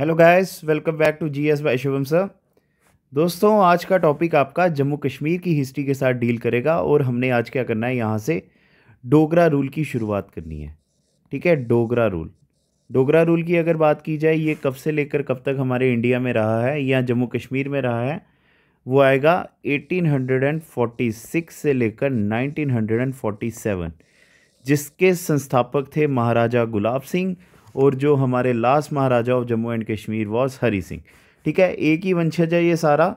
hello guys welcome back to G S Shubham sir दोस्तों आज का टॉपिक आपका जम्मू कश्मीर की हिस्ट्री के साथ डील करेगा और हमने आज क्या करना है यहाँ से डोगरा रूल की शुरुआत करनी है ठीक है डोगरा रूल डोगरा रूल की अगर बात की जाए ये कब से लेकर कब तक हमारे इंडिया में रहा है या जम्मू कश्मीर में रहा है वो आएगा 1846 से लेकर 1947 जिसके संस्थापक थे महाराजा गुलाब सिंह और जो हमारे last Maharaja of Jammu and Kashmir was Hari Singh ठीक है एक ही वंशज है ये सारा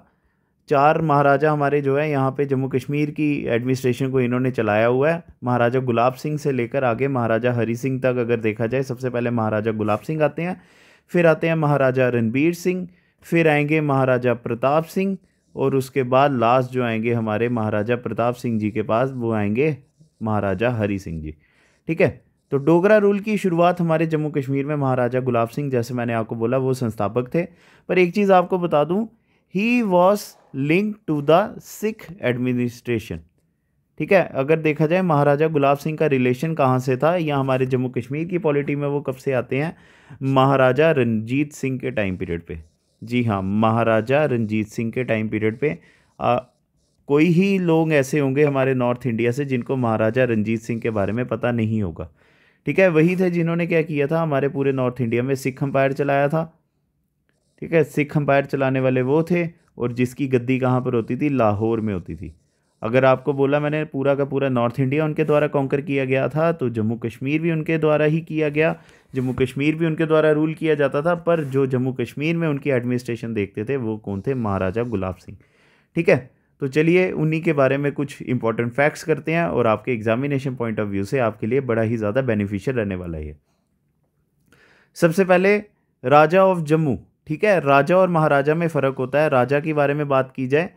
चार महाराजा हमारे जो है यहाँ पे जम्मू कश्मीर की एडमिनिस्ट्रेशन को इन्होंने चलाया हुआ है महाराजा गुलाब सिंह से लेकर आगे महाराजा हरी सिंह तक अगर देखा जाए सबसे पहले महाराजा गुलाब सिंह आते हैं फिर आते हैं महाराजा रणबीर सिंह फिर आएंगे महाराजा प्रताप सिंह और उसके बाद लास्ट जो आएंगे हमारे महाराजा प्रताप सिंह जी के पास वो आएंगे महाराजा हरी सिंह जी ठीक है तो डोगरा रूल की शुरुआत हमारे जम्मू कश्मीर में महाराजा गुलाब सिंह जैसे मैंने आपको बोला वो संस्थापक थे पर एक चीज़ आपको बता दूँ he was link to the Sikh administration ठीक है अगर देखा जाए महाराजा गुलाब सिंह का रिलेशन कहाँ से था या हमारे जम्मू कश्मीर की पॉलिटी में वो कब से आते हैं महाराजा रंजीत सिंह के टाइम पीरियड पे जी हाँ महाराजा रंजीत सिंह के टाइम पीरियड पे आ, कोई ही लोग ऐसे होंगे हमारे नॉर्थ इंडिया से जिनको महाराजा रंजीत सिंह के बारे में पता नहीं होगा ठीक है वही थे जिन्होंने क्या किया था हमारे पूरे नॉर्थ इंडिया में सिख अम्पायर चलाया था ठीक है सिख अम्पायर चलाने वाले वो थे और जिसकी गद्दी कहाँ पर होती थी लाहौर में होती थी अगर आपको बोला मैंने पूरा का पूरा नॉर्थ इंडिया उनके द्वारा कॉन्कर किया गया था तो जम्मू कश्मीर भी उनके द्वारा ही किया गया जम्मू कश्मीर भी उनके द्वारा रूल किया जाता था पर जो जम्मू कश्मीर में उनकी एडमिनिस्ट्रेशन देखते थे वो कौन थे महाराजा गुलाब सिंह ठीक है तो चलिए उन्हीं के बारे में कुछ इंपॉर्टेंट फैक्ट्स करते हैं और आपके एग्जामिनेशन पॉइंट ऑफ व्यू से आपके लिए बड़ा ही ज़्यादा बेनिफिशियल रहने वाला है सबसे पहले राजा ऑफ जम्मू ठीक है राजा और महाराजा में फ़र्क होता है राजा के बारे में बात की जाए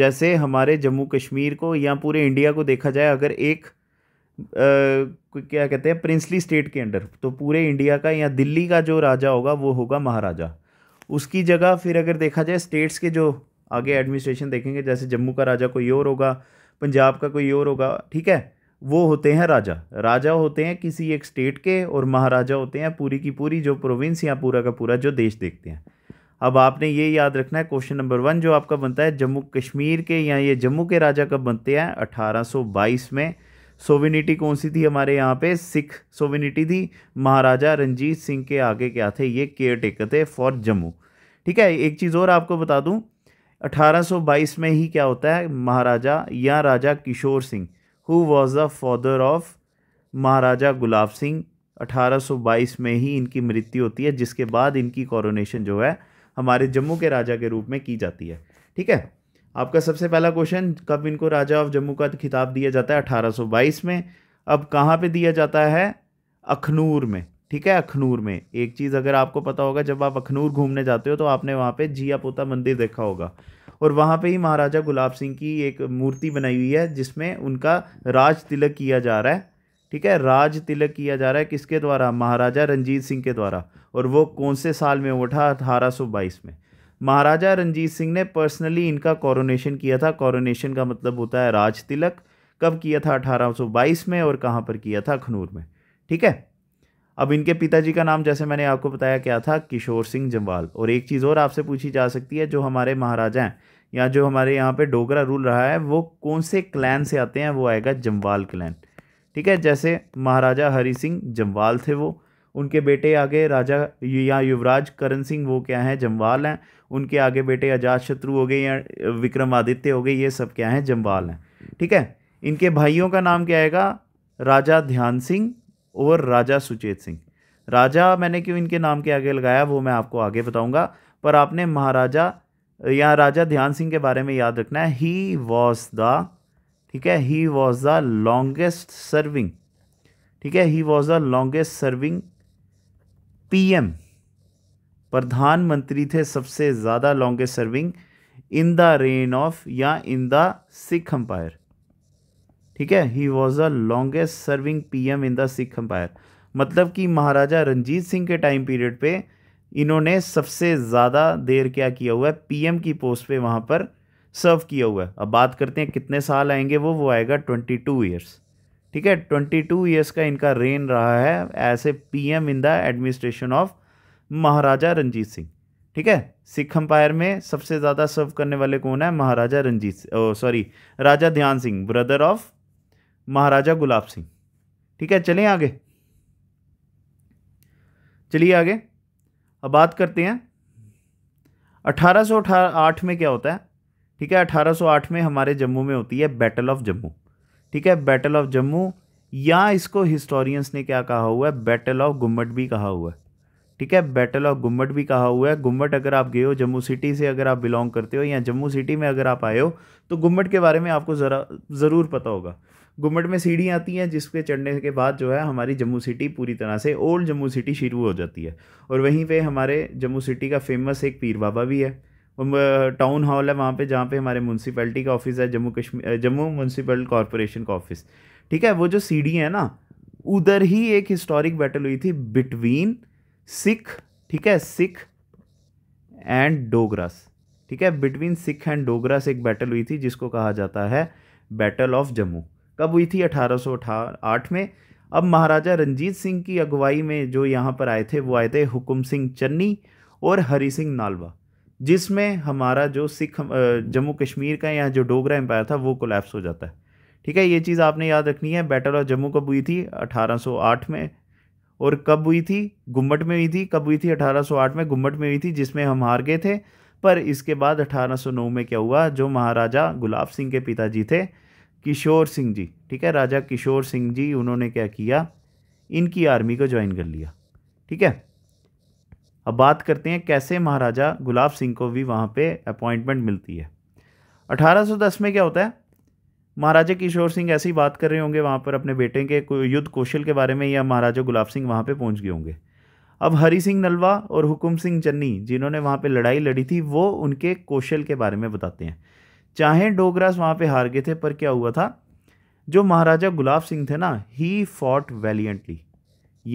जैसे हमारे जम्मू कश्मीर को या पूरे इंडिया को देखा जाए अगर एक आ, क्या कहते हैं प्रिंसली स्टेट के अंडर तो पूरे इंडिया का या दिल्ली का जो राजा होगा वो होगा महाराजा उसकी जगह फिर अगर देखा जाए स्टेट्स के जो आगे एडमिनिस्ट्रेशन देखेंगे जैसे जम्मू का राजा कोई और होगा पंजाब का कोई और होगा ठीक है वो होते हैं राजा राजा होते हैं किसी एक स्टेट के और महाराजा होते हैं पूरी की पूरी जो प्रोविंस या पूरा का पूरा जो देश देखते हैं अब आपने ये याद रखना है क्वेश्चन नंबर वन जो आपका बनता है जम्मू कश्मीर के या ये जम्मू के राजा कब बनते हैं 1822 में सोविनिटी कौन सी थी हमारे यहाँ पे सिख सोविनिटी थी महाराजा रंजीत सिंह के आगे क्या थे ये केयर टेकर थे फॉर जम्मू ठीक है एक चीज़ और आपको बता दूँ 1822 में ही क्या होता है महाराजा या Raja Kishor Singh who was the father of Maharaja Gulab Singh 1822 में ही इनकी मृत्यु होती है जिसके बाद इनकी कॉरोनेशन जो है हमारे जम्मू के राजा के रूप में की जाती है ठीक है आपका सबसे पहला क्वेश्चन कब इनको राजा ऑफ जम्मू का खिताब दिया जाता है 1822 में अब कहाँ पे दिया जाता है अखनूर में ठीक है अखनूर में एक चीज़ अगर आपको पता होगा जब आप अखनूर घूमने जाते हो तो आपने वहाँ पे जिया पोता मंदिर देखा होगा और वहाँ पे ही महाराजा गुलाब सिंह की एक मूर्ति बनाई हुई है जिसमें उनका राज तिलक किया जा रहा है ठीक है राज तिलक किया जा रहा है किसके द्वारा महाराजा रंजीत सिंह के द्वारा और वो कौन से साल में उठा अठारह में महाराजा रंजीत सिंह ने पर्सनली इनका कॉरोनेशन किया था कॉरोनेशन का मतलब होता है राज तिलक कब किया था बाईस में और कहाँ पर किया था अखनूर में ठीक है अब इनके पिताजी का नाम जैसे मैंने आपको बताया क्या था किशोर सिंह जम्वाल और एक चीज़ और आपसे पूछी जा सकती है जो हमारे महाराजा हैं या जो हमारे यहाँ पे डोगरा रूल रहा है वो कौन से क्लैन से आते हैं वो आएगा जम्वाल क्लैन ठीक है जैसे महाराजा हरि सिंह जम्वाल थे वो उनके बेटे आगे राजा या युवराज करण सिंह वो क्या हैं जम्वाल हैं उनके आगे बेटे अजात शत्रु हो गए या विक्रमादित्य हो गए ये सब क्या हैं जम्वाल हैं ठीक है इनके भाइयों का नाम क्या आएगा राजा ध्यान सिंह ओवर राजा सुचेत सिंह राजा मैंने क्यों इनके नाम के आगे लगाया वो मैं आपको आगे बताऊंगा पर आपने महाराजा या राजा ध्यान सिंह के बारे में याद रखना है ही वॉज द ठीक है he was the longest serving ठीक है he was the longest serving M प्रधानमंत्री थे सबसे ज़्यादा longest serving in the reign of या इन द सिख अम्पायर ठीक है he was the longest serving P M in the Sikh empire मतलब कि महाराजा रंजीत सिंह के टाइम पीरियड पे इन्होंने सबसे ज़्यादा देर क्या किया हुआ है पी एम की पोस्ट पे वहाँ पर सर्व किया हुआ है अब बात करते हैं कितने साल आएंगे वो वो आएगा ट्वेंटी टू ईयर्स ठीक है ट्वेंटी टू ईयर्स का इनका रेन रहा है as a P M in the administration of Maharaja Ranjit Singh ठीक है सिख अम्पायर में सबसे ज़्यादा सर्व करने वाले कौन है महाराजा Ranjit sorry Raja Dhyan Singh brother of Maharaja Gulab Singh ठीक है चलें आगे चलिए आगे अब बात करते हैं 1808 में क्या होता है ठीक है 1808 में हमारे जम्मू में होती है बैटल ऑफ जम्मू ठीक है बैटल ऑफ जम्मू या इसको हिस्टोरियंस ने क्या कहा हुआ है बैटल ऑफ गुम्बट भी कहा हुआ है ठीक है बैटल ऑफ गुम्बट भी कहा हुआ है गुम्बट अगर आप गए हो जम्मू सिटी से अगर आप बिलोंग करते हो या जम्मू सिटी में अगर आप आए हो तो गुम्बट के बारे में आपको ज़रा ज़रूर पता होगा गुम्बद में सीढ़ी आती है जिसके चढ़ने के बाद जो है हमारी जम्मू सिटी पूरी तरह से ओल्ड जम्मू सिटी शुरू हो जाती है और वहीं पे हमारे जम्मू सिटी का फेमस एक पीर बाबा भी है टाउन हॉल है वहाँ पे जहाँ पे हमारे म्यूनसिपैलिटी का ऑफिस है जम्मू कश्मीर जम्मू म्यूनसिपल कॉरपोरेशन का ऑफिस ठीक है वो जो सीढ़ी है ना उधर ही एक हिस्टोरिक बैटल हुई थी बिटवीन सिख ठीक है सिख एंड डोगरास ठीक है बिटवीन सिख एंड डोगरास एक बैटल हुई थी जिसको कहा जाता है बैटल ऑफ जम्मू कब हुई थी अठारह आठ में अब महाराजा रंजीत सिंह की अगुवाई में जो यहाँ पर आए थे वो आए थे हुकुम सिंह चन्नी और हरी सिंह नालवा जिसमें हमारा जो सिख जम्मू कश्मीर का यहाँ जो डोगरा एम्पायर था वो कोलैप्स हो जाता है ठीक है ये चीज़ आपने याद रखनी है बैटल ऑफ जम्मू कब हुई थी 1808 में और कब हुई थी गुम्बट में हुई थी कब हुई थी 1808 में गुम्बट में हुई थी जिसमें हम हार गए थे पर इसके बाद 1809 में क्या हुआ जो महाराजा गुलाब सिंह के पिताजी थे किशोर सिंह जी ठीक है राजा किशोर सिंह जी उन्होंने क्या किया इनकी आर्मी को ज्वाइन कर लिया ठीक है अब बात करते हैं कैसे महाराजा गुलाब सिंह को भी वहाँ पे अपॉइंटमेंट मिलती है 1810 में क्या होता है महाराजा किशोर सिंह ऐसी बात कर रहे होंगे वहाँ पर अपने बेटे के युद्ध कौशल के बारे में या महाराजा गुलाब सिंह वहाँ पर पहुँच गए होंगे अब हरी सिंह नलवा और हुकुम सिंह चन्नी जिन्होंने वहाँ पर लड़ाई लड़ी थी वो उनके कौशल के बारे में बताते हैं चाहे डोगरास वहाँ पे हार गए थे पर क्या हुआ था जो महाराजा गुलाब सिंह थे ना ही फॉट वेलियंटली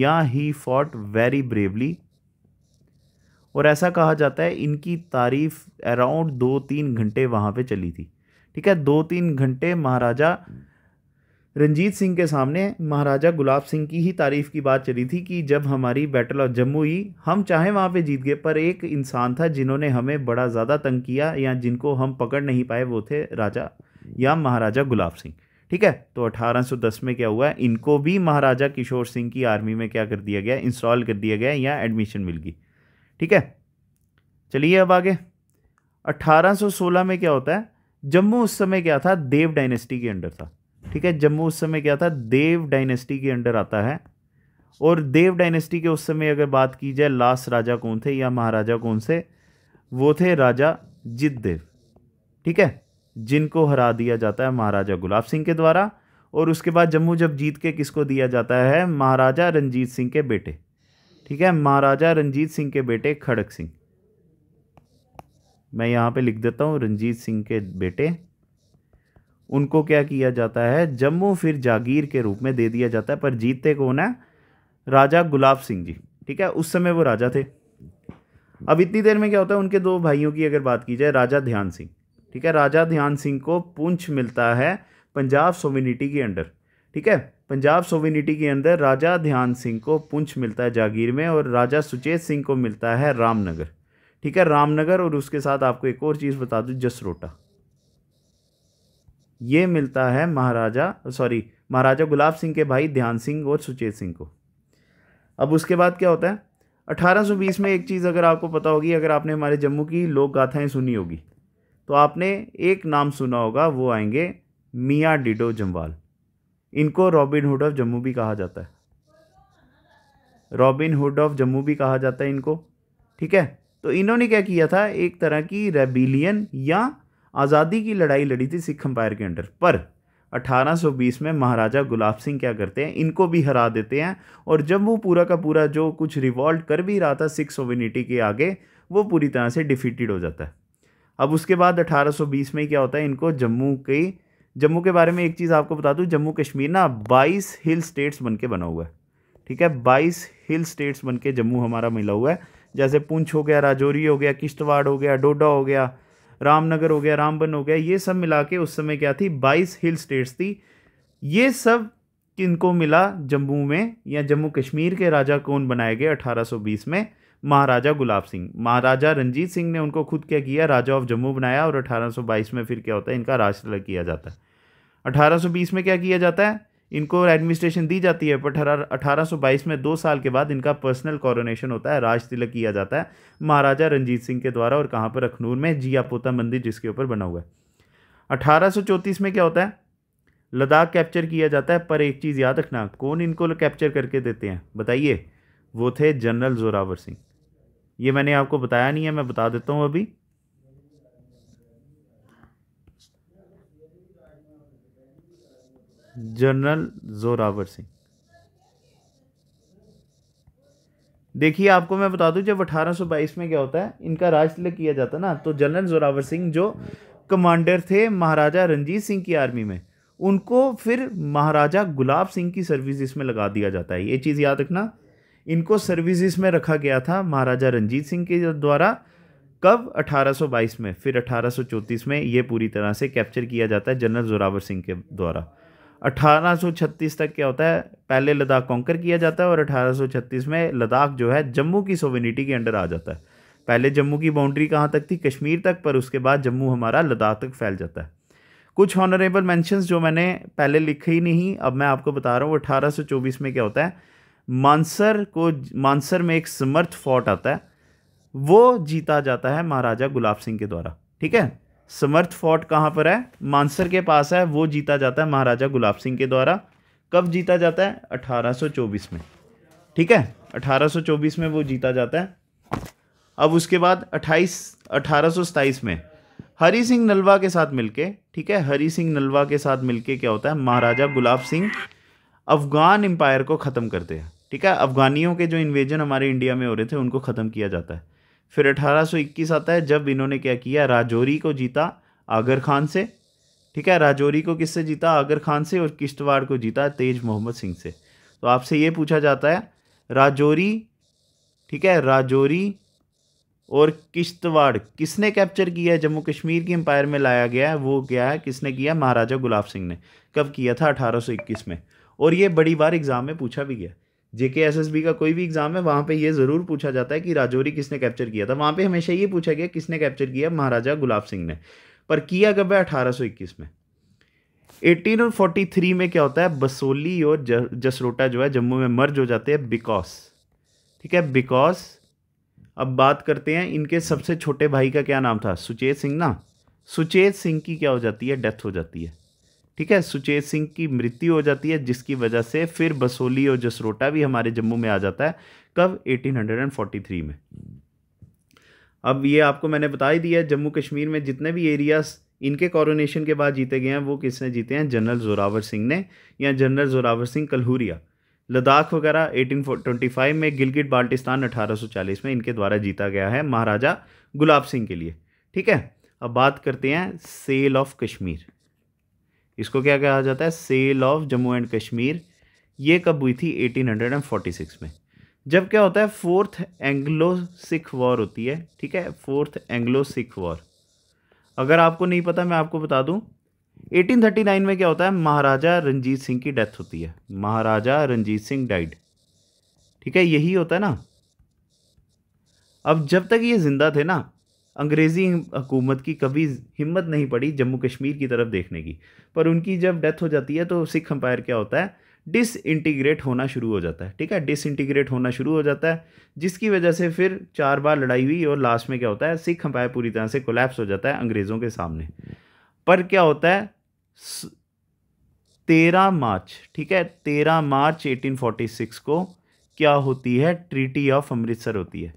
या ही फॉट वेरी ब्रेवली और ऐसा कहा जाता है इनकी तारीफ अराउंड दो तीन घंटे वहाँ पे चली थी ठीक है दो तीन घंटे महाराजा रंजीत सिंह के सामने महाराजा गुलाब सिंह की ही तारीफ़ की बात चली थी कि जब हमारी बैटल ऑफ जम्मू हुई हम चाहे वहाँ पे जीत गए पर एक इंसान था जिन्होंने हमें बड़ा ज़्यादा तंग किया या जिनको हम पकड़ नहीं पाए वो थे राजा या महाराजा गुलाब सिंह ठीक है तो 1810 में क्या हुआ है इनको भी महाराजा किशोर सिंह की आर्मी में क्या कर दिया गया इंस्टॉल कर दिया गया या एडमिशन मिल गई ठीक है चलिए अब आगे 1816 में क्या होता है जम्मू उस समय क्या था देव डायनेस्टी के अंडर था ठीक है जम्मू उस समय क्या था देव डायनेस्टी के अंडर आता है और देव डायनेस्टी के उस समय अगर बात की जाए लास्ट राजा कौन थे या महाराजा कौन से वो थे राजा देव ठीक है जिनको हरा दिया जाता है महाराजा गुलाब सिंह के द्वारा और उसके बाद जम्मू जब जीत के किसको दिया जाता है महाराजा रंजीत सिंह के बेटे ठीक है महाराजा रंजीत सिंह के बेटे खड़क सिंह मैं यहाँ पे लिख देता हूँ रंजीत सिंह के बेटे उनको क्या किया जाता है जम्मू फिर जागीर के रूप में दे दिया जाता है पर जीतते कौन है राजा गुलाब सिंह जी ठीक है उस समय वो राजा थे अब इतनी देर में क्या होता है उनके दो भाइयों की अगर बात की जाए राजा ध्यान सिंह ठीक है राजा ध्यान सिंह को पुंछ मिलता है पंजाब सोविनिटी के अंडर ठीक है पंजाब सोविनिटी के अंदर राजा ध्यान सिंह को पुंछ मिलता है जागीर में और राजा सुचेत सिंह को मिलता है रामनगर ठीक है रामनगर और उसके साथ आपको एक और चीज़ बता दूँ जसरोटा ये मिलता है महाराजा सॉरी महाराजा गुलाब सिंह के भाई ध्यान सिंह और सुचेत सिंह को अब उसके बाद क्या होता है 1820 में एक चीज़ अगर आपको पता होगी अगर आपने हमारे जम्मू की लोक गाथाएं सुनी होगी तो आपने एक नाम सुना होगा वो आएंगे मियाँ डिडो जम्वाल इनको रॉबिन हुड ऑफ जम्मू भी कहा जाता है रॉबिन हुड ऑफ जम्मू भी कहा जाता है इनको ठीक है तो इन्होंने क्या किया था एक तरह की रेबिलियन या आज़ादी की लड़ाई लड़ी थी सिख अम्पायर के अंडर पर 1820 में महाराजा गुलाब सिंह क्या करते हैं इनको भी हरा देते हैं और जब वो पूरा का पूरा जो कुछ रिवॉल्ट कर भी रहा था सिख सोविनिटी के आगे वो पूरी तरह से डिफीटेड हो जाता है अब उसके बाद 1820 में क्या होता है इनको जम्मू की जम्मू के बारे में एक चीज़ आपको बता दूँ जम्मू कश्मीर ना बाईस हिल स्टेट्स बन के बना हुआ है ठीक है बाईस हिल स्टेट्स बन के जम्मू हमारा मिला हुआ है जैसे पुंछ हो गया राजौरी हो गया किश्तवाड़ हो गया डोडा हो गया रामनगर हो गया रामबन हो गया ये सब मिला के उस समय क्या थी बाईस हिल स्टेट्स थी ये सब किनको मिला जम्मू में या जम्मू कश्मीर के राजा कौन बनाए गए 1820 में महाराजा गुलाब सिंह महाराजा रंजीत सिंह ने उनको खुद क्या किया राजा ऑफ जम्मू बनाया और 1822 में फिर क्या होता है इनका राज किया जाता है 1820 में क्या किया जाता है इनको एडमिनिस्ट्रेशन दी जाती है पर अठारह बाईस में दो साल के बाद इनका पर्सनल कॉरोनेशन होता है राज तिलक किया जाता है महाराजा रंजीत सिंह के द्वारा और कहाँ पर अखनूर में जिया पोता मंदिर जिसके ऊपर बना हुआ है अठारह में क्या होता है लद्दाख कैप्चर किया जाता है पर एक चीज़ याद रखना कौन इनको कैप्चर करके देते हैं बताइए वो थे जनरल जोरावर सिंह ये मैंने आपको बताया नहीं है मैं बता देता हूँ अभी जनरल जोरावर सिंह देखिए आपको मैं बता दूं जब 1822 में क्या होता है इनका राज तिलक किया जाता ना तो जनरल जोरावर सिंह जो कमांडर थे महाराजा रंजीत सिंह की आर्मी में उनको फिर महाराजा गुलाब सिंह की सर्विस इसमें लगा दिया जाता है ये चीज़ याद रखना इनको सर्विस में रखा गया था महाराजा रंजीत सिंह के द्वारा कब 1822 में फिर 1834 में ये पूरी तरह से कैप्चर किया जाता है जनरल जोरावर सिंह के द्वारा 1836 तक क्या होता है पहले लद्दाख कॉन्कर किया जाता है और 1836 में लद्दाख जो है जम्मू की सोविनिटी के अंडर आ जाता है पहले जम्मू की बाउंड्री कहाँ तक थी कश्मीर तक पर उसके बाद जम्मू हमारा लद्दाख तक फैल जाता है कुछ ऑनरेबल मैंशंस जो मैंने पहले लिखे ही नहीं अब मैं आपको बता रहा हूँ अठारह में क्या होता है मानसर को मानसर में एक समर्थ फोर्ट आता है वो जीता जाता है महाराजा गुलाब सिंह के द्वारा ठीक है समर्थ फोर्ट कहाँ पर है मानसर के पास है वो जीता जाता है महाराजा गुलाब सिंह के द्वारा कब जीता जाता है 1824 में ठीक है 1824 में वो जीता जाता है अब उसके बाद 28 1827 में हरी सिंह नलवा के साथ मिलके ठीक है हरी सिंह नलवा के साथ मिलके क्या होता है महाराजा गुलाब सिंह अफ़गान एम्पायर को ख़त्म करते हैं ठीक है अफ़गानियों के जो इन्वेजन हमारे इंडिया में हो रहे थे उनको ख़त्म किया जाता है फिर 1821 आता है जब इन्होंने क्या किया राजौरी को जीता आगर खान से ठीक है राजौरी को किससे जीता आगर खान से और किश्तवाड़ को जीता तेज मोहम्मद सिंह से तो आपसे ये पूछा जाता है राजौरी ठीक है राजौरी और किश्तवाड़ किसने कैप्चर किया है जम्मू कश्मीर की एम्पायर में लाया गया है वो क्या है किसने किया महाराजा गुलाब सिंह ने कब किया था 1821 में और ये बड़ी बार एग्ज़ाम में पूछा भी गया जेके एसएसबी का कोई भी एग्जाम है वहाँ पे ये ज़रूर पूछा जाता है कि राजौरी किसने कैप्चर किया था वहाँ पे हमेशा ये पूछा गया किसने कैप्चर किया महाराजा गुलाब सिंह ने पर किया कब है अठारह सौ इक्कीस में और फोर्टी थ्री में क्या होता है बसोली और जसरोटा जो है जम्मू में मर्ज हो जाते हैं बिकॉस ठीक है बिकॉस अब बात करते हैं इनके सबसे छोटे भाई का क्या नाम था सुचेत सिंह ना सुचेत सिंह की क्या हो जाती है डेथ हो जाती है ठीक है सुचेत सिंह की मृत्यु हो जाती है जिसकी वजह से फिर बसोली और जसरोटा भी हमारे जम्मू में आ जाता है कब 1843 में अब ये आपको मैंने बता ही दिया जम्मू कश्मीर में जितने भी एरियाज इनके कॉरोनेशन के बाद जीते गए हैं वो किसने जीते हैं जनरल जोरावर सिंह ने या जनरल जोरावर सिंह कलहूरिया लद्दाख वगैरह 1825 में गिलगिट बाल्टिस्तान 1840 में इनके द्वारा जीता गया है महाराजा गुलाब सिंह के लिए ठीक है अब बात करते हैं सेल ऑफ कश्मीर इसको क्या कहा जाता है sale of Jammu and Kashmir ये कब हुई थी 1846 में जब क्या होता है फोर्थ एंग्लो सिख वॉर होती है ठीक है फोर्थ एंग्लो सिख वॉर अगर आपको नहीं पता मैं आपको बता दूं 1839 में क्या होता है महाराजा रंजीत सिंह की डेथ होती है महाराजा रंजीत सिंह डाइड ठीक है यही होता है ना अब जब तक ये जिंदा थे ना अंग्रेज़ी हुकूमत की कभी हिम्मत नहीं पड़ी जम्मू कश्मीर की तरफ देखने की पर उनकी जब डेथ हो जाती है तो सिख अम्पायर क्या होता है डिसइंटीग्रेट होना शुरू हो जाता है ठीक है डिसइंटीग्रेट होना शुरू हो जाता है जिसकी वजह से फिर चार बार लड़ाई हुई और लास्ट में क्या होता है सिख अम्पायर पूरी तरह से कोलैप्स हो जाता है अंग्रेज़ों के सामने पर क्या होता है तेरह मार्च ठीक है तेरह मार्च 1846 को क्या होती है ट्रीटी ऑफ अमृतसर होती है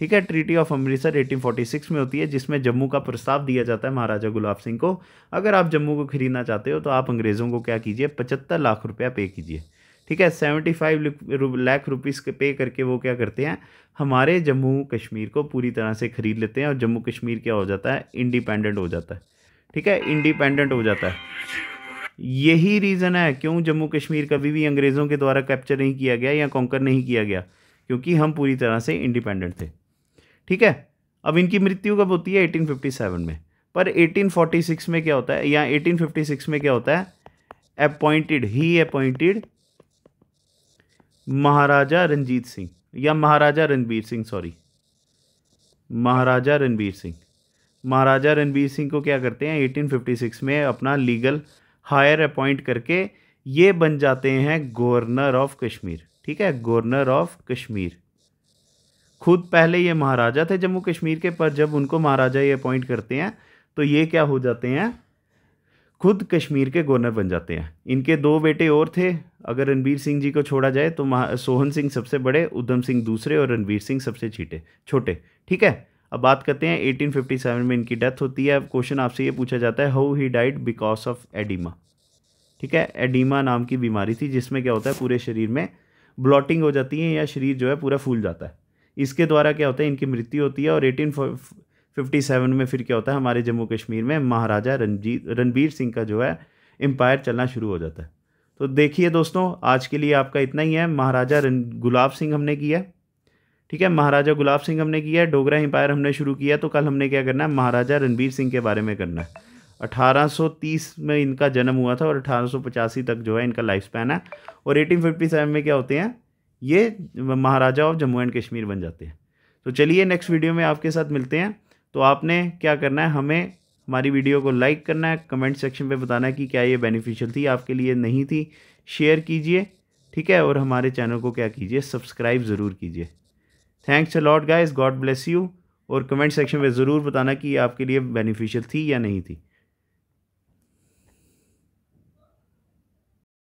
ठीक है ट्रीटी ऑफ अमृतसर 1846 में होती है जिसमें जम्मू का प्रस्ताव दिया जाता है महाराजा गुलाब सिंह को अगर आप जम्मू को खरीदना चाहते हो तो आप अंग्रेज़ों को क्या कीजिए पचहत्तर लाख रुपया पे कीजिए ठीक है सेवेंटी फाइव लाख रुपीज़ के पे करके वो क्या करते हैं हमारे जम्मू कश्मीर को पूरी तरह से ख़रीद लेते हैं और जम्मू कश्मीर क्या हो जाता है इंडिपेंडेंट हो जाता है ठीक है इंडिपेंडेंट हो जाता है यही रीज़न है क्यों जम्मू कश्मीर कभी भी अंग्रेज़ों के द्वारा कैप्चर नहीं किया गया या कॉन्कर नहीं किया गया क्योंकि हम पूरी तरह से इंडिपेंडेंट थे ठीक है अब इनकी मृत्यु कब होती है 1857 में पर 1846 में क्या होता है या 1856 में क्या होता है appointed he appointed Maharaja Ranjit Singh या महाराजा रणबीर सिंह सॉरी महाराजा रणबीर सिंह महाराजा रणबीर सिंह को क्या करते हैं 1856 में अपना लीगल हायर अपॉइंट करके ये बन जाते हैं गवर्नर ऑफ कश्मीर ठीक है गवर्नर ऑफ कश्मीर खुद पहले ये महाराजा थे जम्मू कश्मीर के पर जब उनको महाराजा ये अपॉइंट करते हैं तो ये क्या हो जाते हैं खुद कश्मीर के गवर्नर बन जाते हैं इनके दो बेटे और थे अगर रणबीर सिंह जी को छोड़ा जाए तो सोहन सिंह सबसे बड़े उधम सिंह दूसरे और रणबीर सिंह सबसे छीटे छोटे ठीक है अब बात करते हैं 1857 में इनकी डेथ होती है अब क्वेश्चन आपसे ये पूछा जाता है how he died because of oedema ठीक है एडिमा नाम की बीमारी थी जिसमें क्या होता है पूरे शरीर में ब्लॉटिंग हो जाती है या शरीर जो है पूरा फूल जाता है इसके द्वारा क्या होता है इनकी मृत्यु होती है और एटीन फिफ्टी सेवन में फिर क्या होता है हमारे जम्मू कश्मीर में महाराजा रणजीत रणबीर सिंह का जो है एम्पायर चलना शुरू हो जाता है तो देखिए दोस्तों आज के लिए आपका इतना ही है महाराजा गुलाब सिंह हमने किया ठीक है महाराजा गुलाब सिंह हमने किया है डोगरा एम्पायर हमने शुरू किया तो कल हमने क्या करना है महाराजा रणबीर सिंह के बारे में करना है 1830 में इनका जन्म हुआ था और अठारह तक जो है इनका लाइफ स्पैन है और 1857 में क्या होते हैं ये महाराजा ऑफ जम्मू एंड कश्मीर बन जाते हैं तो चलिए नेक्स्ट वीडियो में आपके साथ मिलते हैं तो आपने क्या करना है हमें हमारी वीडियो को लाइक करना है कमेंट सेक्शन पे बताना है कि क्या ये बेनिफिशियल थी आपके लिए नहीं थी शेयर कीजिए ठीक है और हमारे चैनल को क्या कीजिए सब्सक्राइब ज़रूर कीजिए thanks a lot guys god bless you और कमेंट सेक्शन में ज़रूर बताना कि ये आपके लिए बेनिफिशियल थी या नहीं थी